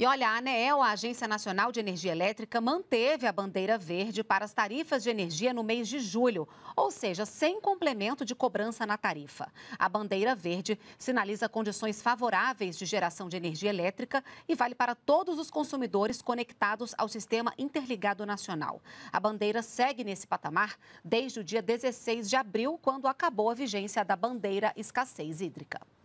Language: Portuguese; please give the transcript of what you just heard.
E olha, a ANEEL, a Agência Nacional de Energia Elétrica, manteve a bandeira verde para as tarifas de energia no mês de julho, ou seja, sem complemento de cobrança na tarifa. A bandeira verde sinaliza condições favoráveis de geração de energia elétrica e vale para todos os consumidores conectados ao Sistema Interligado Nacional. A bandeira segue nesse patamar desde o dia 16 de abril, quando acabou a vigência da bandeira escassez hídrica.